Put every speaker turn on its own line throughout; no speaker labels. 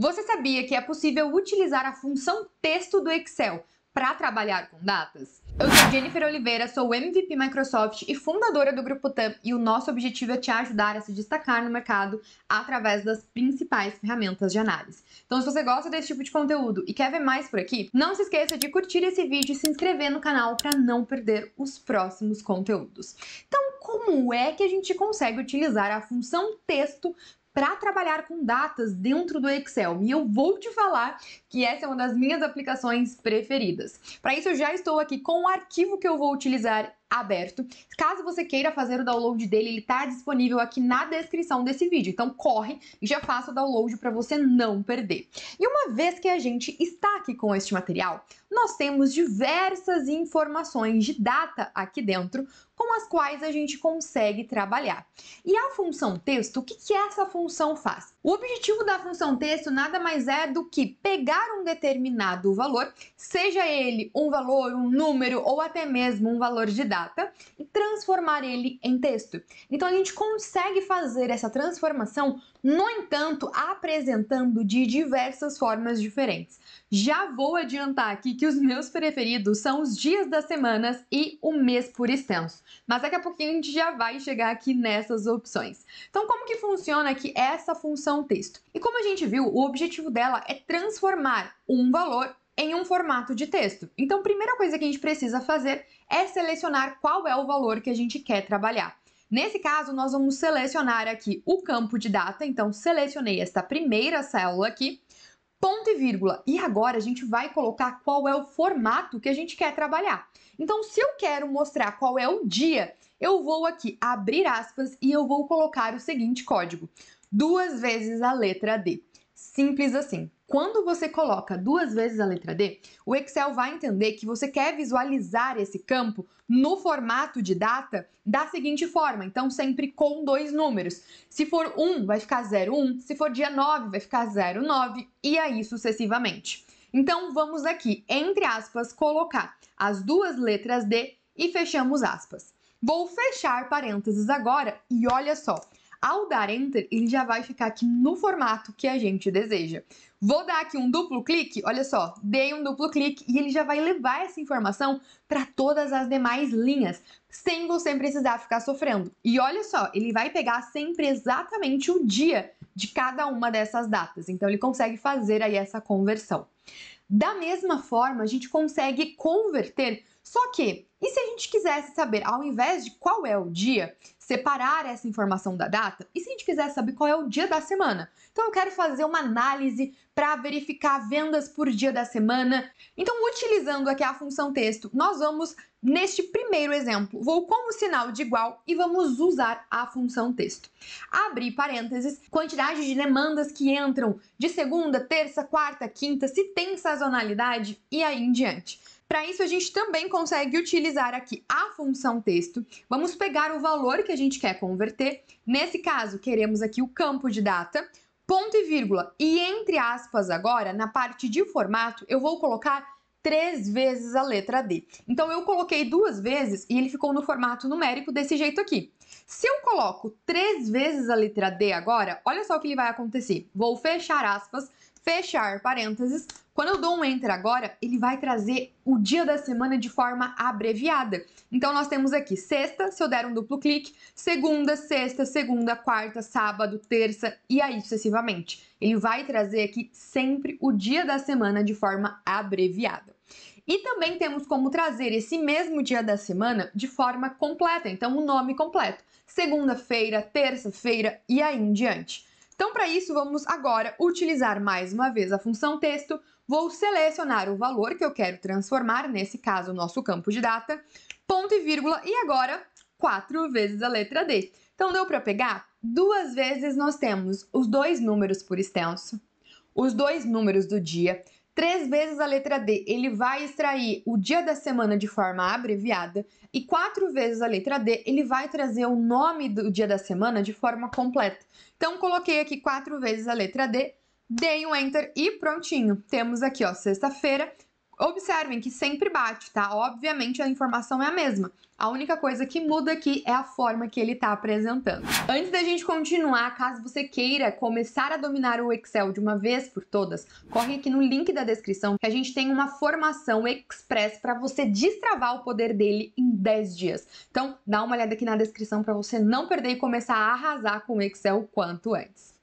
Você sabia que é possível utilizar a função texto do Excel para trabalhar com datas? Eu sou Jennifer Oliveira, sou MVP Microsoft e fundadora do Grupo TAM e o nosso objetivo é te ajudar a se destacar no mercado através das principais ferramentas de análise. Então, se você gosta desse tipo de conteúdo e quer ver mais por aqui, não se esqueça de curtir esse vídeo e se inscrever no canal para não perder os próximos conteúdos. Então, como é que a gente consegue utilizar a função texto para trabalhar com datas dentro do Excel. E eu vou te falar que essa é uma das minhas aplicações preferidas. Para isso, eu já estou aqui com o arquivo que eu vou utilizar aberto. Caso você queira fazer o download dele, ele está disponível aqui na descrição desse vídeo. Então corre e já faça o download para você não perder. E uma vez que a gente está aqui com este material, nós temos diversas informações de data aqui dentro com as quais a gente consegue trabalhar. E a função texto, o que, que essa função faz? O objetivo da função texto nada mais é do que pegar um determinado valor, seja ele um valor, um número ou até mesmo um valor de data data e transformar ele em texto. Então a gente consegue fazer essa transformação, no entanto, apresentando de diversas formas diferentes. Já vou adiantar aqui que os meus preferidos são os dias das semanas e o mês por extenso, mas daqui a pouquinho a gente já vai chegar aqui nessas opções. Então como que funciona aqui essa função texto? E como a gente viu, o objetivo dela é transformar um valor em um formato de texto. Então, a primeira coisa que a gente precisa fazer é selecionar qual é o valor que a gente quer trabalhar. Nesse caso, nós vamos selecionar aqui o campo de data, então selecionei esta primeira célula aqui, ponto e vírgula. E agora a gente vai colocar qual é o formato que a gente quer trabalhar. Então, se eu quero mostrar qual é o dia, eu vou aqui abrir aspas e eu vou colocar o seguinte código. Duas vezes a letra D. Simples assim. Quando você coloca duas vezes a letra D, o Excel vai entender que você quer visualizar esse campo no formato de data da seguinte forma, então sempre com dois números. Se for 1, vai ficar 01, se for dia 9, vai ficar 09 e aí sucessivamente. Então vamos aqui, entre aspas, colocar as duas letras D e fechamos aspas. Vou fechar parênteses agora e olha só, ao dar Enter, ele já vai ficar aqui no formato que a gente deseja. Vou dar aqui um duplo clique, olha só, dei um duplo clique e ele já vai levar essa informação para todas as demais linhas, sem você precisar ficar sofrendo. E olha só, ele vai pegar sempre exatamente o dia de cada uma dessas datas, então ele consegue fazer aí essa conversão. Da mesma forma, a gente consegue converter só que, e se a gente quisesse saber, ao invés de qual é o dia, separar essa informação da data? E se a gente quisesse saber qual é o dia da semana? Então eu quero fazer uma análise para verificar vendas por dia da semana. Então, utilizando aqui a função texto, nós vamos, neste primeiro exemplo, vou com o sinal de igual e vamos usar a função texto. Abrir parênteses, quantidade de demandas que entram de segunda, terça, quarta, quinta, se tem sazonalidade e aí em diante. Para isso, a gente também consegue utilizar aqui a função texto. Vamos pegar o valor que a gente quer converter. Nesse caso, queremos aqui o campo de data, ponto e vírgula. E entre aspas agora, na parte de formato, eu vou colocar três vezes a letra D. Então, eu coloquei duas vezes e ele ficou no formato numérico desse jeito aqui. Se eu coloco três vezes a letra D agora, olha só o que vai acontecer. Vou fechar aspas Fechar parênteses. Quando eu dou um enter agora, ele vai trazer o dia da semana de forma abreviada. Então nós temos aqui sexta, se eu der um duplo clique, segunda, sexta, segunda, quarta, sábado, terça e aí sucessivamente. Ele vai trazer aqui sempre o dia da semana de forma abreviada. E também temos como trazer esse mesmo dia da semana de forma completa, então o nome completo. Segunda-feira, terça-feira e aí em diante. Então, para isso, vamos agora utilizar mais uma vez a função texto. Vou selecionar o valor que eu quero transformar, nesse caso, o nosso campo de data, ponto e vírgula, e agora quatro vezes a letra D. Então, deu para pegar? Duas vezes nós temos os dois números por extenso, os dois números do dia três vezes a letra D. Ele vai extrair o dia da semana de forma abreviada e quatro vezes a letra D, ele vai trazer o nome do dia da semana de forma completa. Então, coloquei aqui quatro vezes a letra D, dei um Enter e prontinho. Temos aqui, ó, sexta-feira, Observem que sempre bate, tá? Obviamente a informação é a mesma. A única coisa que muda aqui é a forma que ele está apresentando. Antes da gente continuar, caso você queira começar a dominar o Excel de uma vez por todas, corre aqui no link da descrição que a gente tem uma formação express para você destravar o poder dele em 10 dias. Então, dá uma olhada aqui na descrição para você não perder e começar a arrasar com o Excel quanto antes.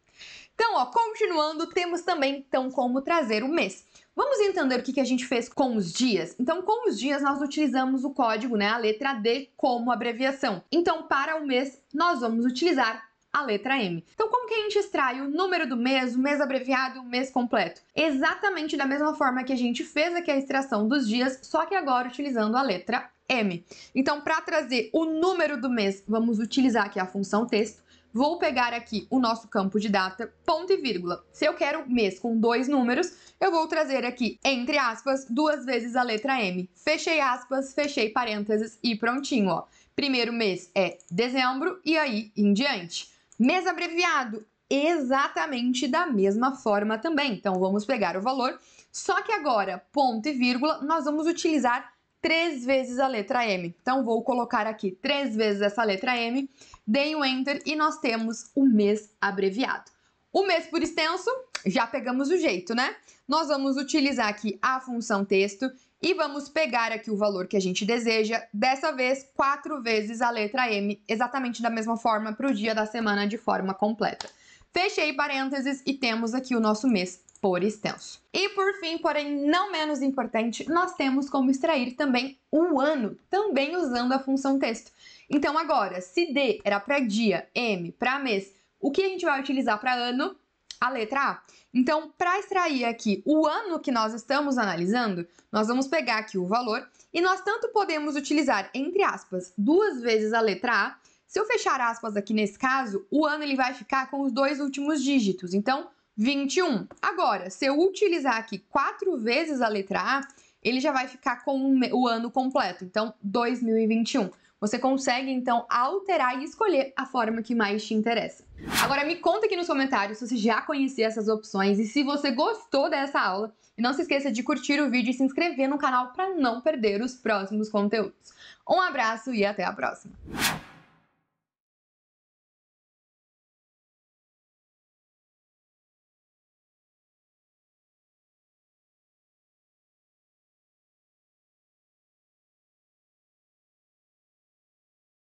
Então, ó, continuando, temos também então como trazer o mês. Vamos entender o que, a gente fez com os dias? Então, com os dias, nós utilizamos o código, né, a letra D como abreviação. Então, para o mês, nós vamos utilizar a letra M. Então, como que a gente extrai o número do mês, o mês abreviado, o mês completo? Exatamente da mesma forma que a gente fez aqui a extração dos dias, só que agora utilizando a letra M. Então, para trazer o número do mês, vamos utilizar aqui a função texto. Vou pegar aqui o nosso campo de data, ponto e vírgula. Se eu quero mês com dois números, eu vou trazer aqui, entre aspas, duas vezes a letra M. Fechei aspas, fechei parênteses e prontinho, ó. Primeiro mês é dezembro e aí em diante. Mês abreviado, exatamente da mesma forma também. Então, vamos pegar o valor, só que agora, ponto e vírgula, nós vamos utilizar três vezes a letra M. Então, vou colocar aqui três vezes essa letra M, dei o um Enter e nós temos o mês abreviado. O mês por extenso, já pegamos o jeito, né? Nós vamos utilizar aqui a função texto e vamos pegar aqui o valor que a gente deseja, dessa vez quatro vezes a letra M, exatamente da mesma forma para o dia da semana de forma completa. Fechei parênteses e temos aqui o nosso mês por extenso. E por fim, porém não menos importante, nós temos como extrair também o ano, também usando a função texto. Então agora, se D era para dia, M para mês, o que a gente vai utilizar para ano? A letra A. Então, para extrair aqui o ano que nós estamos analisando, nós vamos pegar aqui o valor e nós tanto podemos utilizar, entre aspas, duas vezes a letra A, se eu fechar aspas aqui nesse caso, o ano ele vai ficar com os dois últimos dígitos, então 21. Agora, se eu utilizar aqui quatro vezes a letra A, ele já vai ficar com o ano completo, então 2021. Você consegue então alterar e escolher a forma que mais te interessa. Agora me conta aqui nos comentários se você já conhecia essas opções e se você gostou dessa aula. E não se esqueça de curtir o vídeo e se inscrever no canal para não perder os próximos conteúdos. Um abraço e até a próxima.